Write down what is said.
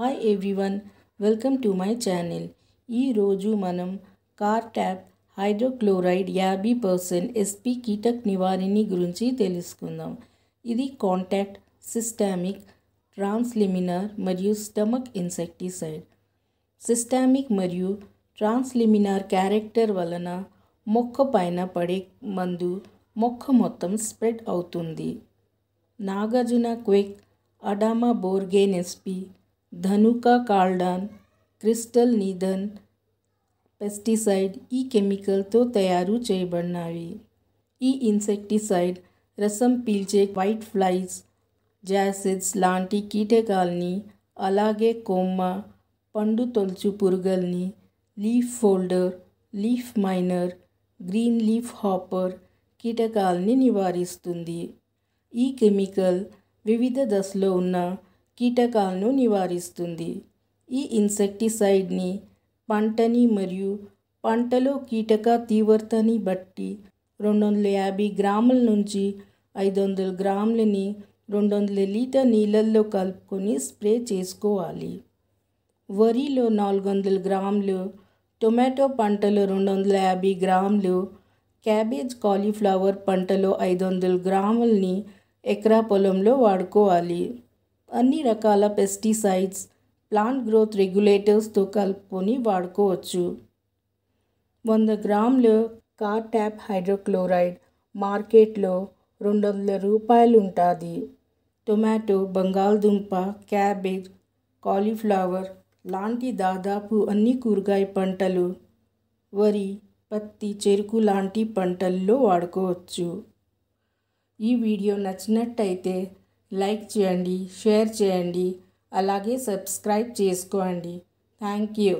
hi everyone welcome to my channel ఈరోజు మనం cartap hydrochloride యాభై పర్సెంట్ ఎస్పీ కీటక్ నివారిణి గురించి తెలుసుకుందాం ఇది కాంటాక్ట్ సిస్టామిక్ ట్రాన్స్లిమినార్ మరియు స్టమక్ ఇన్సెక్టిసైడ్ సిస్టామిక్ మరియు ట్రాన్స్లిమినార్ క్యారెక్టర్ వలన మొక్క పైన పడే మందు మొక్క మొత్తం స్ప్రెడ్ అవుతుంది నాగార్జున క్విక్ అడామా బోర్గేన్ SP Dhanuka Caldan crystal Nidhan pesticide ఈ కెమికల్తో తయారు చేయబడినవి ఈ ఇన్సెక్టిసైడ్ రసం పీల్చే వైట్ ఫ్లైస్ జాసిడ్స్ లాంటి కీటకాల్ని అలాగే కొమ్మ పండు తొలుచు పురుగల్ని leaf folder leaf miner green leaf hopper కీటకాల్ని నివారిస్తుంది ఈ కెమికల్ వివిధ దశలో ఉన్న కీటకాలను నివారిస్తుంది ఈ ఇన్సెక్టిసైడ్ని పంటని మరియు పంటలో కీటక తీవ్రతని బట్టి రెండు వందల యాభై గ్రాముల నుంచి ఐదు వందల గ్రాములని రెండు వందల లీటర్ నీళ్ళల్లో కలుపుకొని స్ప్రే చేసుకోవాలి వరిలో నాలుగు వందల గ్రాములు టొమాటో పంటలో రెండు వందల యాభై గ్రాములు క్యాబేజ్ కాలీఫ్లవర్ పంటలో ఐదు వందల గ్రాములని ఎకరా పొలంలో వాడుకోవాలి అన్ని రకాల పెస్టిసైడ్స్ ప్లాంట్ గ్రోత్ రెగ్యులేటర్స్తో కలుపుకొని వాడుకోవచ్చు వంద గ్రాములు ట్యాప్ హైడ్రోక్లోరైడ్ మార్కెట్లో రెండు వందల రూపాయలు ఉంటుంది టొమాటో బంగాళదుంప క్యాబేజ్ కాలీఫ్లవర్ లాంటి దాదాపు అన్ని కూరగాయ పంటలు వరి పత్తి చెరుకు లాంటి పంటల్లో వాడుకోవచ్చు ఈ వీడియో నచ్చినట్టయితే లైక్ చేయండి షేర్ చేయండి అలాగే సబ్స్క్రైబ్ చేసుకోండి థ్యాంక్ యూ